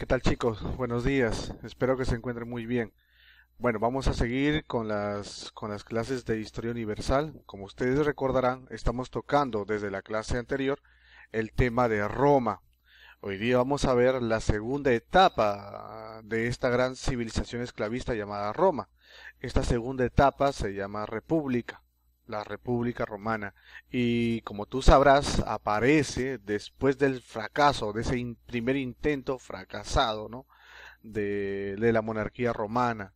¿Qué tal chicos? Buenos días. Espero que se encuentren muy bien. Bueno, vamos a seguir con las, con las clases de Historia Universal. Como ustedes recordarán, estamos tocando desde la clase anterior el tema de Roma. Hoy día vamos a ver la segunda etapa de esta gran civilización esclavista llamada Roma. Esta segunda etapa se llama República la República Romana. Y como tú sabrás, aparece después del fracaso, de ese primer intento fracasado, ¿no? De, la monarquía romana.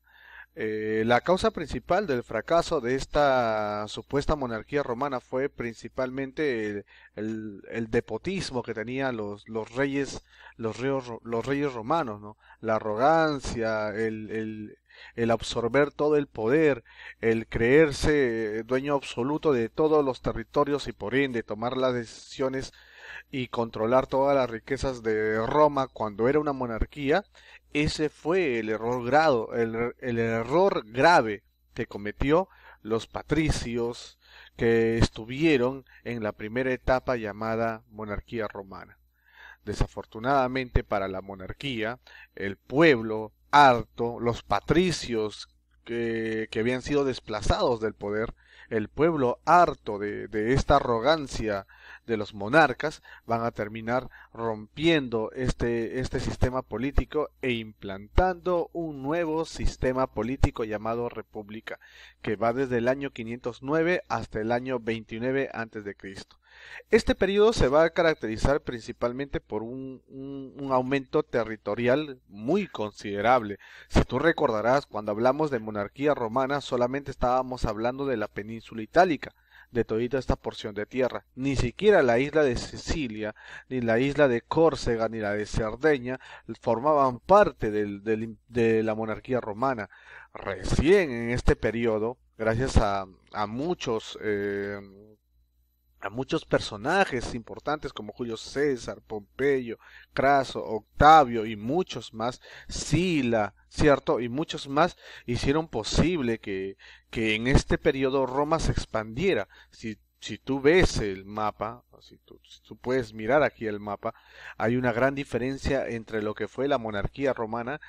Eh, la causa principal del fracaso de esta supuesta monarquía romana fue principalmente el, depotismo que tenían los, los reyes los, los reyes romanos, ¿no? la arrogancia, el el absorber todo el poder, el creerse eh, dueño absoluto de todos los territorios y por ende tomar las decisiones y controlar todas las riquezas de Roma cuando era una monarquía, ese fue el error grado, el, el error grave que cometió los patricios que estuvieron en la primera etapa llamada monarquía romana. Desafortunadamente para la monarquía, el pueblo harto, los patricios que, habían sido desplazados del poder, el pueblo harto de, de, esta arrogancia de los monarcas, van a terminar rompiendo este, este sistema político e implantando un nuevo sistema político llamado república, que va desde el año 509 hasta el año 29 antes de Cristo. Este periodo se va a caracterizar principalmente por un, aumento territorial muy considerable. Si tú recordarás, cuando hablamos de monarquía romana solamente estábamos hablando de la península itálica, de toda esta porción de tierra. Ni siquiera la isla de Sicilia, ni la isla de Córcega, ni la de Cerdeña formaban parte de la monarquía romana. Recién en este periodo, gracias a, muchos... Eh, a muchos personajes importantes como Julio César, Pompeyo, Craso, Octavio y muchos más, Sila, ¿cierto? Y muchos más hicieron posible que, que en este periodo Roma se expandiera. Si, si tú ves el mapa, si tú, puedes mirar aquí el mapa, hay una gran diferencia entre lo que fue la monarquía romana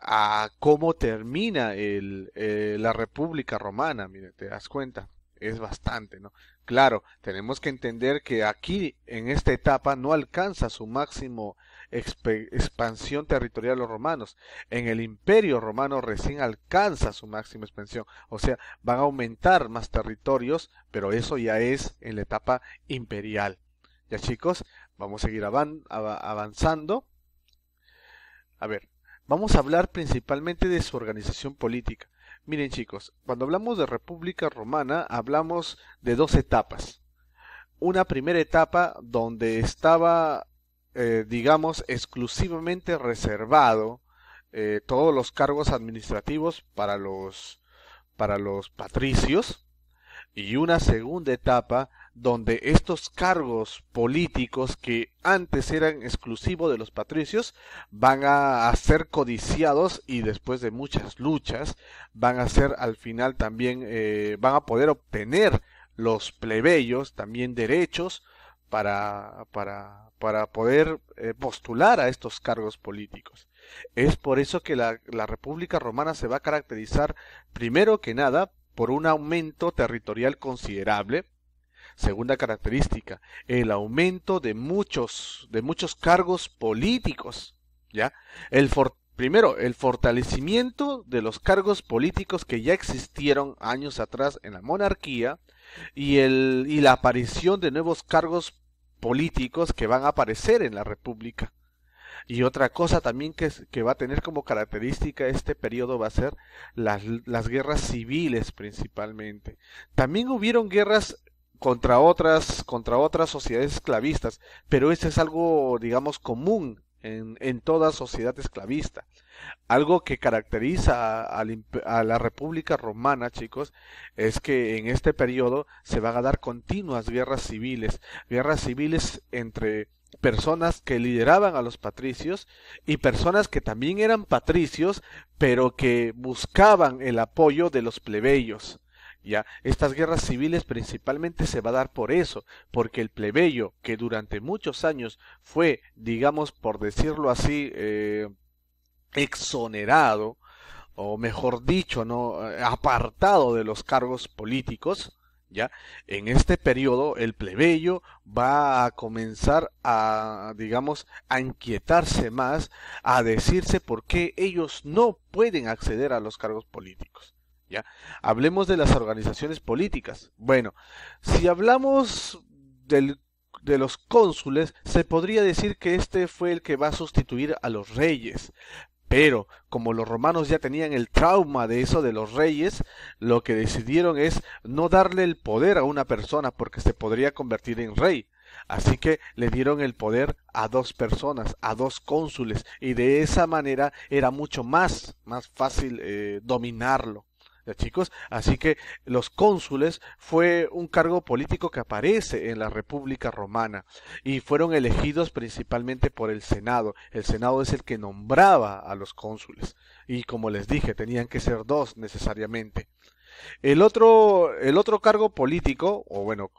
a cómo termina el, eh, la República Romana, mire, te das cuenta es bastante, ¿no? Claro, tenemos que entender que aquí, en esta etapa, no alcanza su máximo expansión territorial los romanos. En el imperio romano recién alcanza su máxima expansión. O sea, van a aumentar más territorios, pero eso ya es en la etapa imperial. Ya chicos, vamos a seguir avanzando. A ver, vamos a hablar principalmente de su organización política. Miren chicos, cuando hablamos de República Romana hablamos de dos etapas. Una primera etapa donde estaba, eh, digamos, exclusivamente reservado eh, todos los cargos administrativos para los, para los patricios. Y una segunda etapa donde estos cargos políticos que antes eran exclusivos de los patricios van a, ser codiciados y después de muchas luchas van a ser al final también eh, van a poder obtener los plebeyos también derechos para, para, para poder eh, postular a estos cargos políticos. Es por eso que la República Romana se va a caracterizar primero que nada por un aumento territorial considerable, Segunda característica, el aumento de muchos, de muchos cargos políticos. ¿Ya? El Primero, el fortalecimiento de los cargos políticos que ya existieron años atrás en la monarquía y, el, y la aparición de nuevos cargos políticos que van a aparecer en la República. Y otra cosa también que, va a tener como característica este periodo va a ser las, las guerras civiles principalmente. También hubieron guerras contra otras, contra otras sociedades esclavistas, pero eso es algo, digamos, común en, en toda sociedad esclavista. Algo que caracteriza a, a, la República Romana, chicos, es que en este periodo se van a dar continuas guerras civiles, guerras civiles entre personas que lideraban a los patricios y personas que también eran patricios, pero que buscaban el apoyo de los plebeyos. Estas guerras civiles principalmente se va a dar por eso, porque el plebeyo, que durante muchos años fue, digamos, por decirlo así, eh, exonerado, o mejor dicho, ¿no? apartado de los cargos políticos, ¿ya? En este periodo el plebeyo va a comenzar a, digamos, a inquietarse más, a decirse por qué ellos no pueden acceder a los cargos políticos. Hablemos de las organizaciones políticas. Bueno, si hablamos de los cónsules, se podría decir que este fue el que va a sustituir a los reyes. Pero como los romanos ya tenían el trauma de eso de los reyes, lo que decidieron es no darle el poder a una persona porque se podría convertir en rey. Así que le dieron el poder a dos personas, a dos cónsules, y de esa manera era mucho más, más fácil eh, dominarlo chicos? Así que los cónsules fue un cargo político que aparece en la República Romana y fueron elegidos principalmente por el Senado. El Senado es el que nombraba a los cónsules y como les dije, tenían que ser dos necesariamente. El otro, el otro cargo político, o bueno,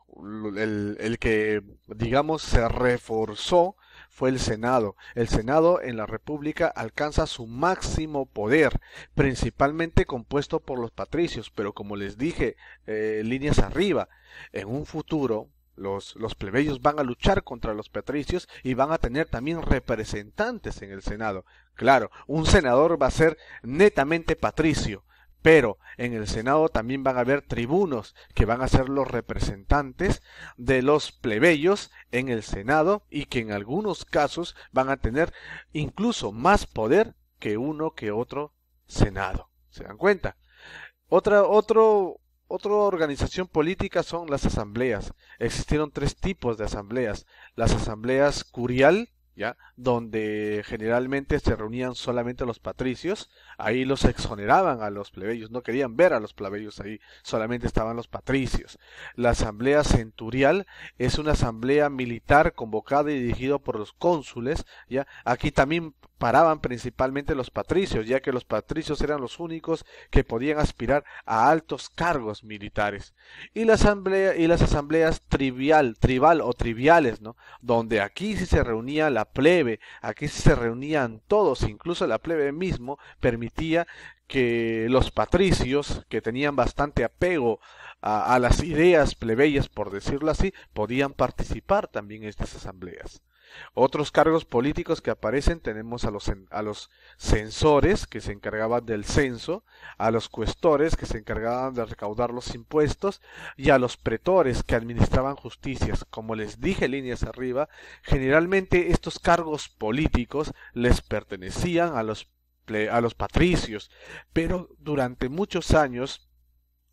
el que digamos se reforzó, fue el Senado. El Senado en la República alcanza su máximo poder, principalmente compuesto por los patricios, pero como les dije, eh, líneas arriba, en un futuro los, plebeyos van a luchar contra los patricios y van a tener también representantes en el Senado. Claro, un senador va a ser netamente patricio, pero en el Senado también van a haber tribunos, que van a ser los representantes de los plebeyos en el Senado y que en algunos casos van a tener incluso más poder que uno que otro Senado. ¿Se dan cuenta? Otra, otra organización política son las asambleas. Existieron tres tipos de asambleas. Las asambleas curial, donde generalmente se reunían solamente los patricios, ahí los exoneraban a los plebeyos, no querían ver a los plebeyos ahí, solamente estaban los patricios. La asamblea centurial es una asamblea militar convocada y dirigida por los cónsules, ¿ya? Aquí también paraban principalmente los patricios, ya que los patricios eran los únicos que podían aspirar a altos cargos militares. Y la asamblea y las asambleas trivial, tribal o triviales, ¿no? Donde aquí sí se reunía la plebe, aquí se reunían todos, incluso la plebe mismo permitía que los patricios, que tenían bastante apego a, a las ideas plebeyas, por decirlo así, podían participar también en estas asambleas. Otros cargos políticos que aparecen tenemos a los, a los censores que se encargaban del censo, a los cuestores que se encargaban de recaudar los impuestos y a los pretores que administraban justicias. Como les dije líneas arriba, generalmente estos cargos políticos les pertenecían a los, a los patricios, pero durante muchos años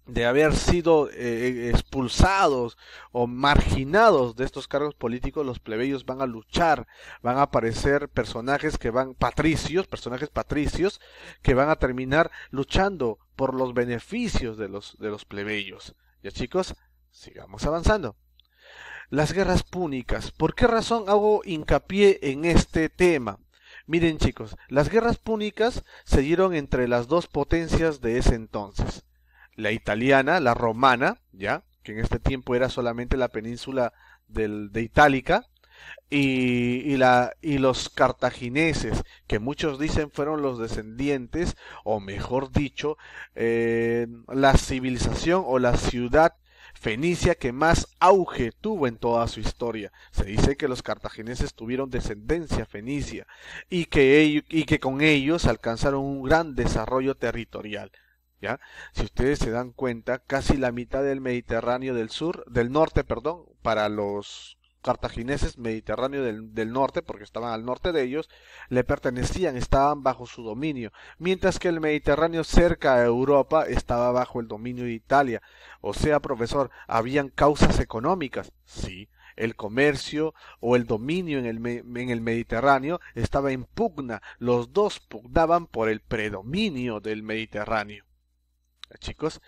de haber sido eh, eh, expulsados o marginados de estos cargos políticos, los plebeyos van a luchar, van a aparecer personajes que van, patricios, personajes patricios, que van a terminar luchando por los beneficios de los, de los plebeyos. Ya chicos, sigamos avanzando. Las guerras púnicas. ¿Por qué razón hago hincapié en este tema? Miren chicos, las guerras púnicas se dieron entre las dos potencias de ese entonces la italiana, la romana, ya, que en este tiempo era solamente la península de Itálica, y, y, los cartagineses, que muchos dicen fueron los descendientes, o mejor dicho, eh, la civilización o la ciudad fenicia que más auge tuvo en toda su historia. Se dice que los cartagineses tuvieron descendencia fenicia y que, y que con ellos alcanzaron un gran desarrollo territorial. ¿Ya? Si ustedes se dan cuenta, casi la mitad del Mediterráneo del sur, del norte, perdón, para los cartagineses, Mediterráneo del, norte, porque estaban al norte de ellos, le pertenecían, estaban bajo su dominio, mientras que el Mediterráneo cerca a Europa estaba bajo el dominio de Italia. O sea, profesor, habían causas económicas, sí, el comercio o el dominio en el, Mediterráneo estaba en pugna. Los dos pugnaban por el predominio del Mediterráneo chicos.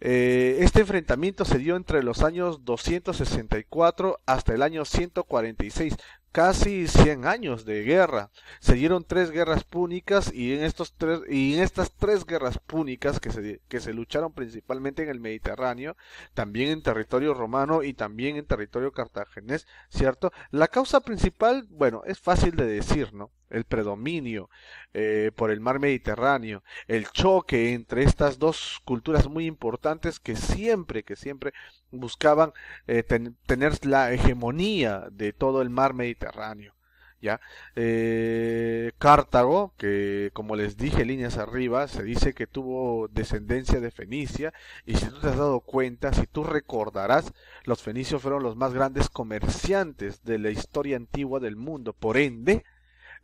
Eh, este enfrentamiento se dio entre los años 264 hasta el año 146, casi 100 años de guerra. Se dieron tres guerras púnicas y en, estos tres, y en estas tres guerras púnicas que se, que se lucharon principalmente en el Mediterráneo, también en territorio romano y también en territorio cartagenés, ¿cierto? La causa principal, bueno, es fácil de decir, ¿no? el predominio eh, por el mar Mediterráneo, el choque entre estas dos culturas muy importantes que siempre, que siempre buscaban eh, tener la hegemonía de todo el mar Mediterráneo. ¿ya? Eh, Cartago, que como les dije líneas arriba, se dice que tuvo descendencia de Fenicia, y si tú te has dado cuenta, si tú recordarás, los fenicios fueron los más grandes comerciantes de la historia antigua del mundo, por ende,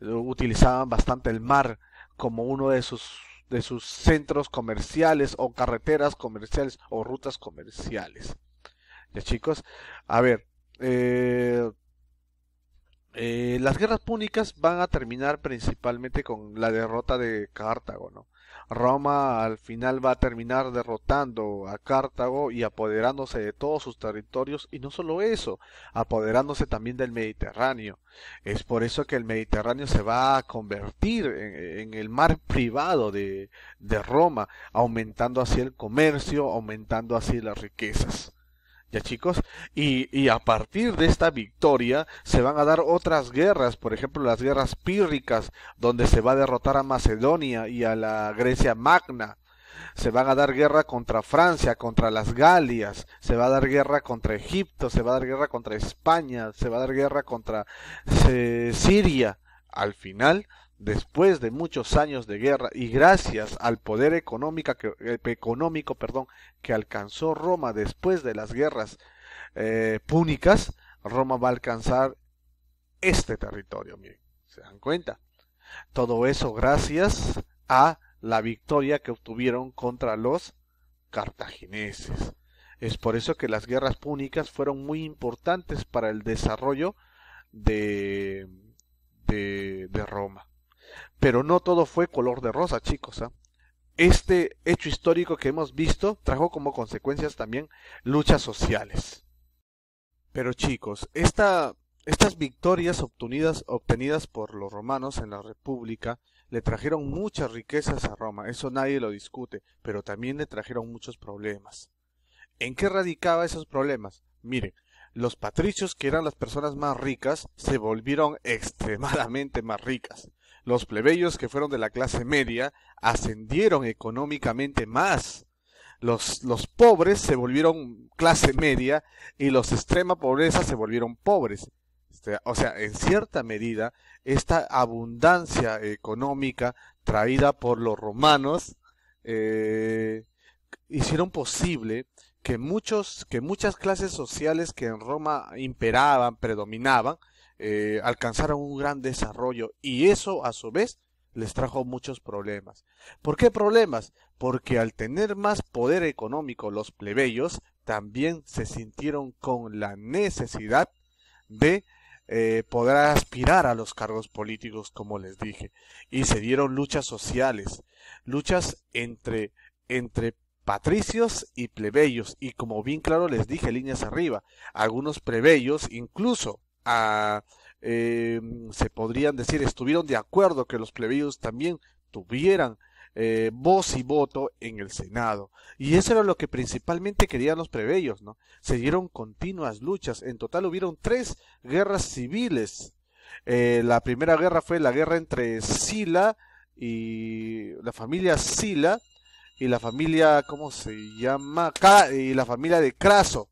utilizaban bastante el mar como uno de sus de sus centros comerciales o carreteras comerciales o rutas comerciales. Ya chicos, a ver, eh, eh, las guerras púnicas van a terminar principalmente con la derrota de Cartago, ¿no? Roma al final va a terminar derrotando a Cartago y apoderándose de todos sus territorios y no solo eso, apoderándose también del Mediterráneo. Es por eso que el Mediterráneo se va a convertir en, el mar privado de, de Roma, aumentando así el comercio, aumentando así las riquezas chicos, y, a partir de esta victoria se van a dar otras guerras, por ejemplo las guerras pírricas, donde se va a derrotar a Macedonia y a la Grecia Magna. Se van a dar guerra contra Francia, contra las Galias, se va a dar guerra contra Egipto, se va a dar guerra contra España, se va a dar guerra contra eh, Siria. Al final, después de muchos años de guerra y gracias al poder eh, económico perdón, que alcanzó Roma después de las guerras eh, púnicas, Roma va a alcanzar este territorio. Miren, ¿se dan cuenta? Todo eso gracias a la victoria que obtuvieron contra los cartagineses. Es por eso que las guerras púnicas fueron muy importantes para el desarrollo de, de Roma. Pero no todo fue color de rosa, chicos. ¿ah? Este hecho histórico que hemos visto trajo como consecuencias también luchas sociales. Pero chicos, esta, estas victorias obtenidas, obtenidas por los romanos en la República le trajeron muchas riquezas a Roma, eso nadie lo discute, pero también le trajeron muchos problemas. ¿En qué radicaba esos problemas? Miren, los patricios, que eran las personas más ricas, se volvieron extremadamente más ricas. Los plebeyos que fueron de la clase media ascendieron económicamente más. Los, los pobres se volvieron clase media y los de extrema pobreza se volvieron pobres. Este, o sea, en cierta medida, esta abundancia económica traída por los romanos eh, hicieron posible que muchos, que muchas clases sociales que en Roma imperaban, predominaban, eh, alcanzaron un gran desarrollo y eso a su vez les trajo muchos problemas. ¿Por qué problemas? Porque al tener más poder económico los plebeyos también se sintieron con la necesidad de eh, poder aspirar a los cargos políticos, como les dije. Y se dieron luchas sociales, luchas entre, entre patricios y plebeyos. Y como bien claro les dije, líneas arriba, algunos plebeyos incluso Em, se podrían decir, estuvieron de acuerdo que los plebeyos también tuvieran eh, voz y voto en el Senado. Y eso era lo que principalmente querían los plebeyos, ¿no? Se dieron continuas luchas. En total hubieron tres guerras civiles. Eh, la primera guerra fue la guerra entre Sila y la familia Sila y la familia, ¿cómo se llama? y la familia de Craso,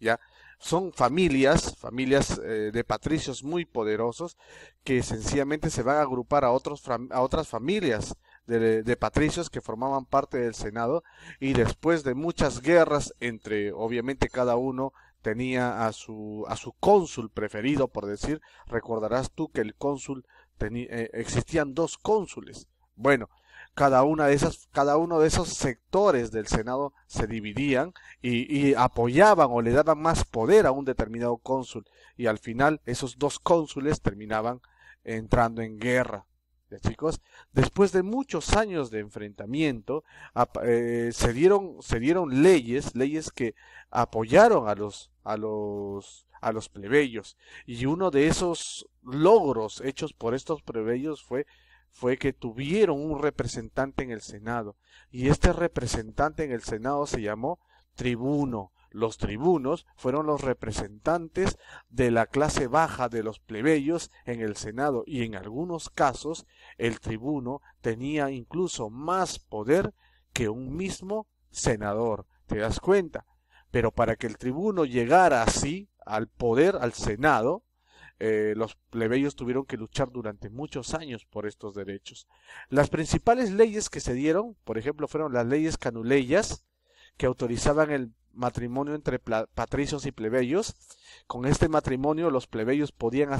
¿ya? son familias, familias eh, de patricios muy poderosos, que sencillamente se van a agrupar a, otros, a otras familias de, patricios que formaban parte del Senado y después de muchas guerras entre, obviamente cada uno tenía a su, a su cónsul preferido, por decir, recordarás tú que el cónsul eh, existían dos cónsules. Bueno, cada, una de cada uno de esos sectores del Senado se dividían y, apoyaban o le daban más poder a un determinado cónsul. Y al final esos dos cónsules terminaban entrando en guerra. chicos, después de muchos años de enfrentamiento, eh, se, dieron, se dieron leyes, leyes que apoyaron a los, a los, a los plebeyos. Y uno de esos logros hechos por estos plebeyos fue fue que tuvieron un representante en el Senado y este representante en el Senado se llamó tribuno. Los tribunos fueron los representantes de la clase baja de los plebeyos en el Senado y en algunos casos el tribuno tenía incluso más poder que un mismo senador. ¿Te das cuenta? Pero para que el tribuno llegara así al poder, al Senado, eh, los plebeyos tuvieron que luchar durante muchos años por estos derechos. Las principales leyes que se dieron, por ejemplo, fueron las leyes canuleyas, que autorizaban el matrimonio entre patricios y plebeyos. Con este matrimonio los plebeyos podían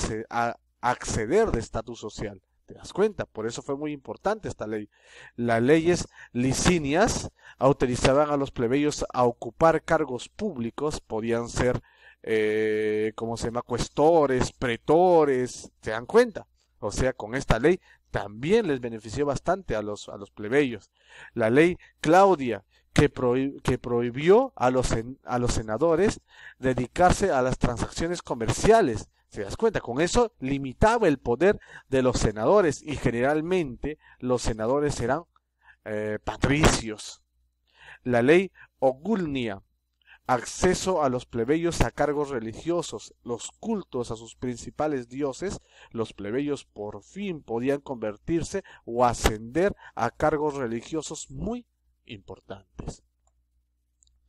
acceder de estatus social. ¿Te das cuenta? Por eso fue muy importante esta ley. Las leyes licinias autorizaban a los plebeyos a ocupar cargos públicos, podían ser como eh, ¿cómo se llama? Cuestores, pretores, ¿se dan cuenta? O sea, con esta ley también les benefició bastante a los, a los plebeyos. La ley Claudia, que, prohibió a los, a los senadores dedicarse a las transacciones comerciales. ¿Se das cuenta? Con eso limitaba el poder de los senadores y generalmente los senadores eran eh, patricios. La ley Ogulnia, acceso a los plebeyos a cargos religiosos, los cultos a sus principales dioses, los plebeyos por fin podían convertirse o ascender a cargos religiosos muy importantes.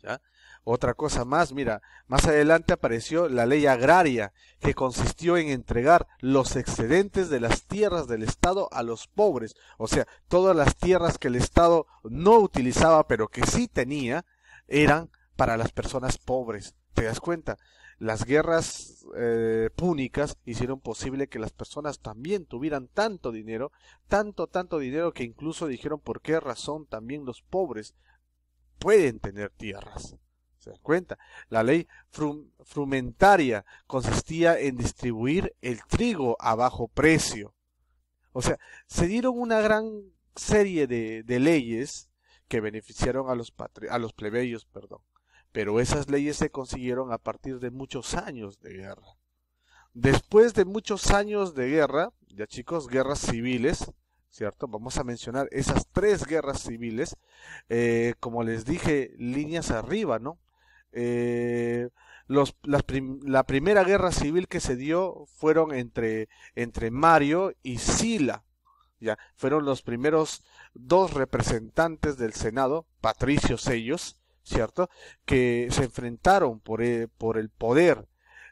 ¿Ya? Otra cosa más, mira, más adelante apareció la ley agraria, que consistió en entregar los excedentes de las tierras del Estado a los pobres, o sea, todas las tierras que el Estado no utilizaba pero que sí tenía, eran para las personas pobres. ¿Te das cuenta? Las guerras eh, púnicas hicieron posible que las personas también tuvieran tanto dinero, tanto, tanto dinero que incluso dijeron por qué razón también los pobres pueden tener tierras. ¿Se dan cuenta? La ley frumentaria consistía en distribuir el trigo a bajo precio. O sea, se dieron una gran serie de, leyes que beneficiaron a los, a los plebeyos, perdón. Pero esas leyes se consiguieron a partir de muchos años de guerra. Después de muchos años de guerra, ya chicos, guerras civiles, ¿cierto? Vamos a mencionar esas tres guerras civiles, eh, como les dije, líneas arriba, ¿no? Eh, la, la, primera guerra civil que se dio fueron entre, entre Mario y Sila, ya, fueron los primeros dos representantes del Senado, patricios ellos, ¿cierto? Que se enfrentaron por, e, el, poder.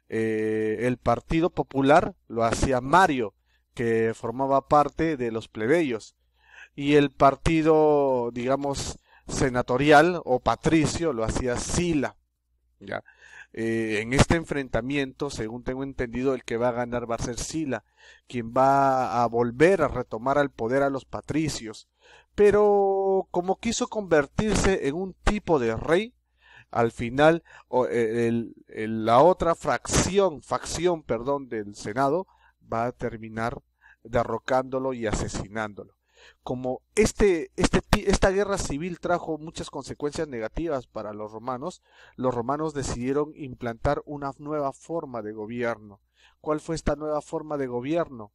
Eh, el Partido Popular lo hacía Mario, que formaba parte de los plebeyos. Y el partido, digamos, senatorial o patricio lo hacía Sila. ¿ya? Eh, en este enfrentamiento, según tengo entendido, el que va a ganar va a ser Sila, quien va a volver a retomar al poder a los patricios. Pero como, quiso convertirse en un tipo de rey, al final eh, la otra fracción, facción, perdón, del Senado va a terminar derrocándolo y asesinándolo. Como este, este esta guerra civil trajo muchas consecuencias negativas para los romanos, los romanos decidieron implantar una nueva forma de gobierno. ¿Cuál fue esta nueva forma de gobierno?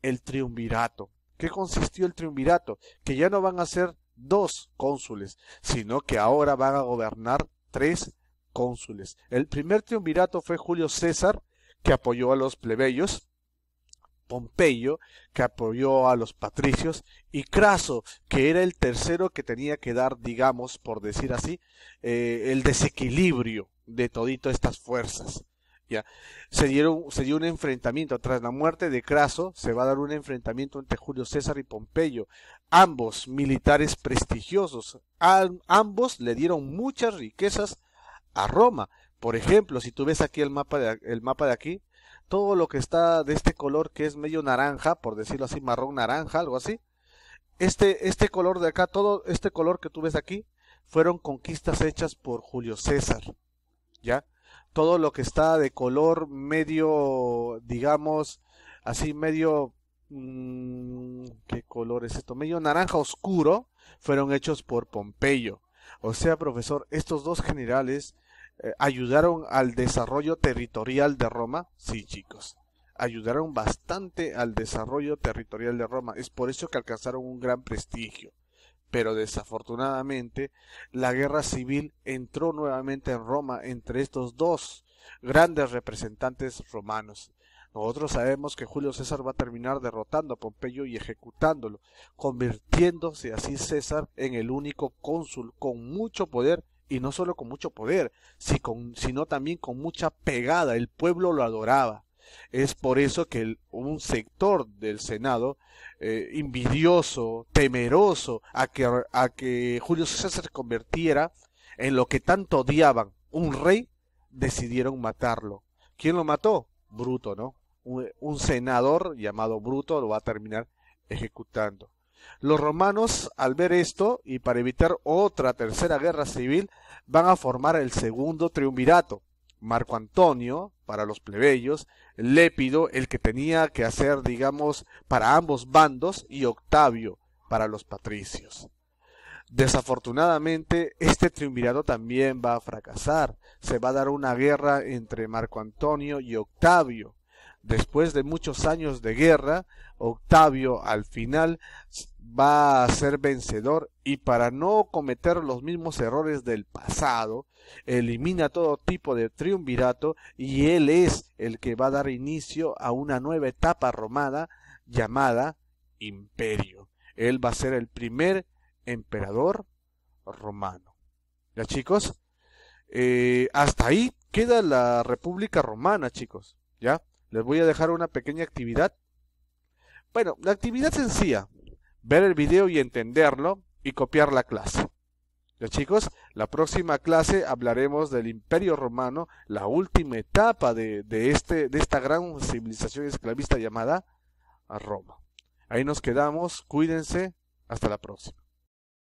El triunvirato. ¿Qué consistió el triunvirato? Que ya no van a ser dos cónsules, sino que ahora van a gobernar tres cónsules. El primer triunvirato fue Julio César, que apoyó a los plebeyos, Pompeyo, que apoyó a los patricios, y Craso, que era el tercero que tenía que dar, digamos, por decir así, eh, el desequilibrio de todito estas fuerzas. Se, dieron, se dio un enfrentamiento. Tras la muerte de Craso, se va a dar un enfrentamiento entre Julio César y Pompeyo, ambos militares prestigiosos. ambos le dieron muchas riquezas a Roma. Por ejemplo, si tú ves aquí el mapa de, el mapa de aquí, todo lo que está de este color que es medio naranja, por decirlo así, marrón naranja, algo así. Este, este color de acá, todo este color que tú ves aquí, fueron conquistas hechas por Julio César. ¿Ya? todo lo que está de color medio, digamos, así medio... Mm, ¿Qué color es esto? Medio naranja oscuro, fueron hechos por Pompeyo. O sea, profesor, estos dos generales eh, ayudaron al desarrollo territorial de Roma. Sí, chicos, ayudaron bastante al desarrollo territorial de Roma. Es por eso que alcanzaron un gran prestigio. Pero desafortunadamente la guerra civil entró nuevamente en Roma entre estos dos grandes representantes romanos. Nosotros sabemos que Julio César va a terminar derrotando a Pompeyo y ejecutándolo, convirtiéndose así César en el único cónsul con mucho poder, y no solo con mucho poder, sino también con mucha pegada. El pueblo lo adoraba. Es por eso que un sector del Senado, invidioso, eh, temeroso a que, a que Julio César se convirtiera en lo que tanto odiaban, un rey, decidieron matarlo. ¿Quién lo mató? Bruto, ¿no? un senador llamado Bruto lo va a terminar ejecutando. Los romanos, al ver esto y para evitar otra tercera guerra civil, van a formar el segundo triunvirato, Marco Antonio, para los plebeyos, Lépido, el que tenía que hacer, digamos, para ambos bandos, y Octavio, para los patricios. Desafortunadamente, este triunvirato también va a fracasar. Se va a dar una guerra entre Marco Antonio y Octavio. Después de muchos años de guerra, Octavio al final va a ser vencedor y para no cometer los mismos errores del pasado, elimina todo tipo de triunvirato y él es el que va a dar inicio a una nueva etapa romana llamada imperio. Él va a ser el primer emperador romano. ¿Ya chicos? Eh, hasta ahí queda la República Romana, chicos. ¿Ya? Les voy a dejar una pequeña actividad. Bueno, la actividad sencilla, ver el video y entenderlo y copiar la clase. Ya chicos, la próxima clase hablaremos del Imperio Romano, la última etapa de, este, de esta gran civilización esclavista llamada Roma. Ahí nos quedamos, cuídense, hasta la próxima.